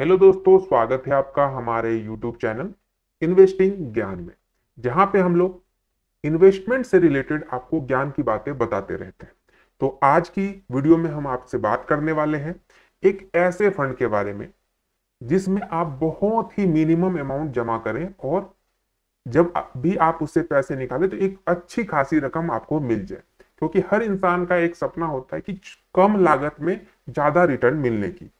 hello दोस्तों स्वागत है आपका हमारे यूट्यूब चैनल इन्वेस्टिंग ज्ञान में जहां पे हम लोग इन्वेस्टमेंट से रिलेटेड आपको ज्ञान की बातें बताते रहते हैं तो आज की वीडियो में हम आपसे बात करने वाले हैं एक ऐसे फंड के बारे में जिसमें आप बहुत ही मिनिमम अमाउंट जमा करें और जब भी आप उससे पैसे निकालें तो एक अच्छी खासी रकम आपको मिल जाए क्योंकि हर इंसान का एक सपना होता है कि कम लागत में ज़्यादा रिटर्न मिलने की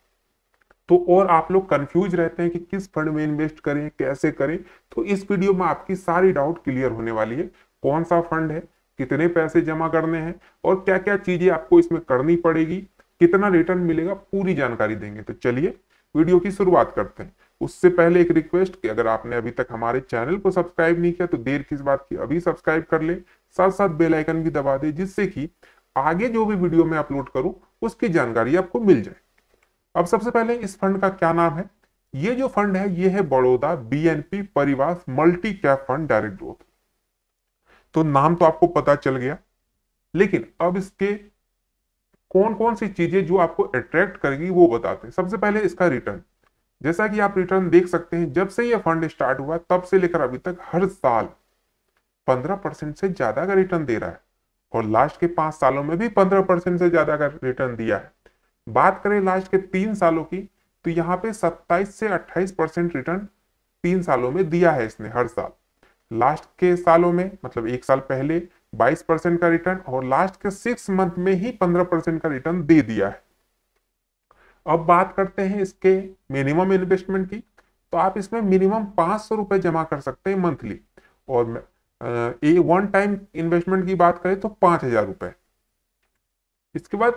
तो और आप लोग कंफ्यूज रहते हैं कि किस फंड में इन्वेस्ट करें कैसे करें तो इस वीडियो में आपकी सारी डाउट क्लियर होने वाली है कौन सा फंड है कितने पैसे जमा करने हैं और क्या क्या चीजें आपको इसमें करनी पड़ेगी कितना रिटर्न मिलेगा पूरी जानकारी देंगे तो चलिए वीडियो की शुरुआत करते हैं उससे पहले एक रिक्वेस्ट कि अगर आपने अभी तक हमारे चैनल को सब्सक्राइब नहीं किया तो देर किस बात की अभी सब्सक्राइब कर ले साथ साथ बेल आइकन भी दबा दे जिससे कि आगे जो भी वीडियो मैं अपलोड करूं उसकी जानकारी आपको मिल जाए अब सबसे पहले इस फंड का क्या नाम है ये जो फंड है ये है Baroda BNP Paribas multi cap fund direct growth तो नाम तो आपको पता चल गया लेकिन अब इसके कौन कौन सी चीजें जो आपको अट्रैक्ट करेगी वो बताते हैं सबसे पहले इसका रिटर्न जैसा कि आप रिटर्न देख सकते हैं जब से ये फंड स्टार्ट हुआ तब से लेकर अभी तक हर साल 15 परसेंट से ज्यादा का रिटर्न दे रहा है और लास्ट के पांच सालों में भी 15 परसेंट से ज्यादा का रिटर्न दिया है बात करें लास्ट के तीन सालों की तो यहाँ पे 27 से 28 परसेंट रिटर्न तीन सालों में दिया है इसने हर साल लास्ट के सालों में मतलब एक साल पहले 22 परसेंट का रिटर्न और लास्ट के सिक्स मंथ में ही 15 परसेंट का रिटर्न दे दिया है अब बात करते हैं इसके मिनिमम इन्वेस्टमेंट की तो आप इसमें मिनिमम पांच सौ जमा कर सकते हैं मंथली और ए वन टाइम इन्वेस्टमेंट की बात करें तो पांच हजार रुपए इसके बाद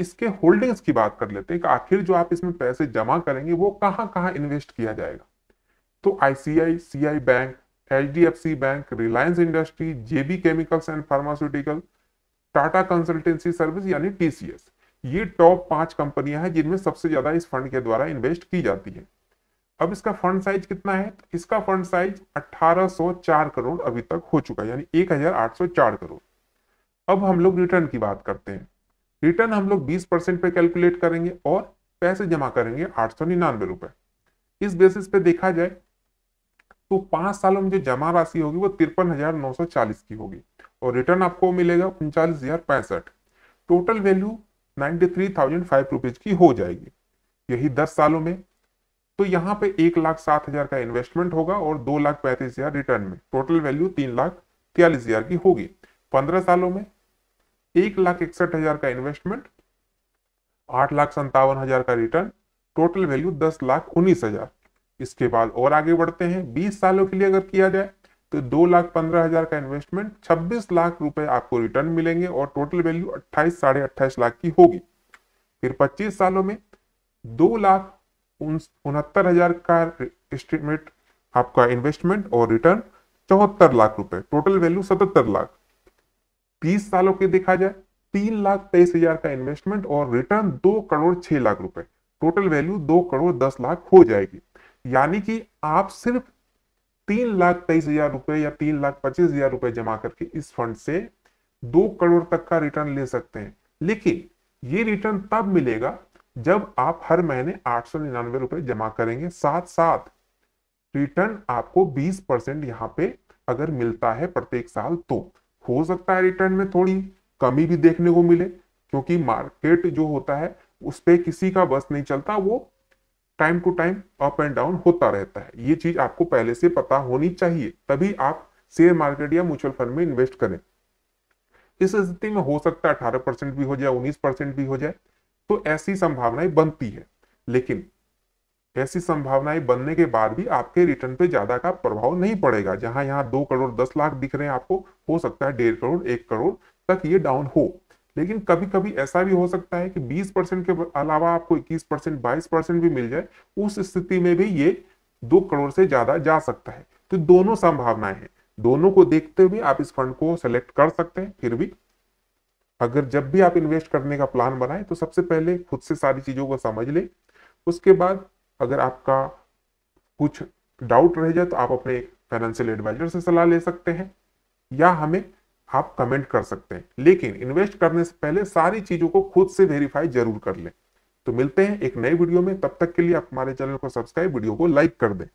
इसके होल्डिंग्स की बात कर लेते हैं कि आखिर जो आप इसमें पैसे जमा करेंगे वो कहां कहां इन्वेस्ट किया जाएगा तो ICICI bank H bank Reliance industry JB chemicals and pharmaceutical Tata consultancy service यानी टीसीएस ये टॉप पांच कंपनियां हैं जिनमें सबसे ज्यादा इस फंड के द्वारा इन्वेस्ट की जाती है अब इसका फंड साइज कितना है तो इसका फंड साइज 1804 करोड़ अभी तक हो चुका है यानी 1804 करोड़ अब हम लोग रिटर्न की बात करते हैं रिटर्न हम लोग 20 परसेंट पे कैलकुलेट करेंगे और पैसे जमा करेंगे आठ सौ निन्यानवे रुपए इस बेसिस पे देखा जाए तो पांच सालों में जो जमा राशि होगी वो तिरपन हजार नौ सौ चालीस की होगी और रिटर्न आपको मिलेगा उनचालीस हजार पैंसठ total value ninety three thousand five rupees की हो जाएगी यही दस सालों में तो यहाँ पे एक लाख सात हजार का इन्वेस्टमेंट होगा और दो लाख पैंतीस हजार रिटर्न में टोटल वैल्यू तीन लाख तयालीस हजार की होगी पंद्रह सालों में एक लाख इकसठ हजार का इन्वेस्टमेंट आठ लाख संतावन हजार का रिटर्न टोटल वैल्यू दस लाख उन्नीस हजार इसके बाद और आगे बढ़ते हैं बीस सालों के लिए अगर किया जाए तो दो लाख पंद्रह हजार का इन्वेस्टमेंट छब्बीस लाख रुपए आपको रिटर्न मिलेंगे और टोटल वैल्यू अट्ठाईस साढ़े अट्ठाईस लाख की होगी फिर पच्चीस सालों में दो लाख उनहत्तर हजार का एस्टिमेट आपका इन्वेस्टमेंट और रिटर्न चौहत्तर लाख रुपए टोटल वैल्यू सतहत्तर लाख तीस सालों के देखा जाए तीन लाख तेईस हजार का इन्वेस्टमेंट और रिटर्न दो करोड़ छह लाख रुपए टोटल वैल्यू दो करोड़ दस लाख हो जाएगी यानी कि आप सिर्फ तीन लाख तेईस हजार रुपए या तीन लाख पच्चीस हजार रुपए जमा करके इस फंड से दो करोड़ तक का रिटर्न ले सकते हैं लेकिन ये रिटर्न तब मिलेगा जब आप हर महीने आठ सौ निन्यानवे रुपए जमा करेंगे साथ साथ रिटर्न आपको बीस परसेंट यहाँ पे अगर मिलता है प्रत्येक साल तो हो सकता है रिटर्न में थोड़ी कमी भी देखने को मिले क्योंकि मार्केट जो होता है उस पर किसी का बस नहीं चलता वो time to time up and down होता रहता है ये चीज आपको पहले से पता होनी चाहिए तभी आप शेयर मार्केट या म्यूचुअल फंड में इन्वेस्ट करें इस स्थिति में हो सकता है अठारह परसेंट भी हो जाए उन्नीस परसेंट भी हो जाए तो ऐसी संभावनाएं बनती है लेकिन ऐसी संभावनाएं बनने के बाद भी आपके रिटर्न पे ज्यादा का प्रभाव नहीं पड़ेगा जहां यहाँ दो करोड़ दस लाख दिख रहे हैं आपको हो सकता है डेढ़ करोड़ एक करोड़ तक ये डाउन हो लेकिन कभी कभी ऐसा भी हो सकता है कि 20 परसेंट के अलावा आपको 21 परसेंट बाईस परसेंट भी मिल जाए उस स्थिति में भी ये दो करोड़ से ज्यादा जा सकता है तो दोनों संभावनाएं हैं दोनों को देखते हुए आप इस फंड को सेलेक्ट कर सकते हैं फिर भी अगर जब भी आप इन्वेस्ट करने का प्लान बनाए तो सबसे पहले खुद से सारी चीजों को समझ ले उसके बाद अगर आपका कुछ डाउट रह जाए तो आप अपने फाइनेंशियल एडवाइजर से सलाह ले सकते हैं या हमें आप कमेंट कर सकते हैं लेकिन इन्वेस्ट करने से पहले सारी चीज़ों को खुद से वेरीफाई जरूर कर लें तो मिलते हैं एक नए वीडियो में तब तक के लिए आप हमारे चैनल को सब्सक्राइब वीडियो को लाइक कर दें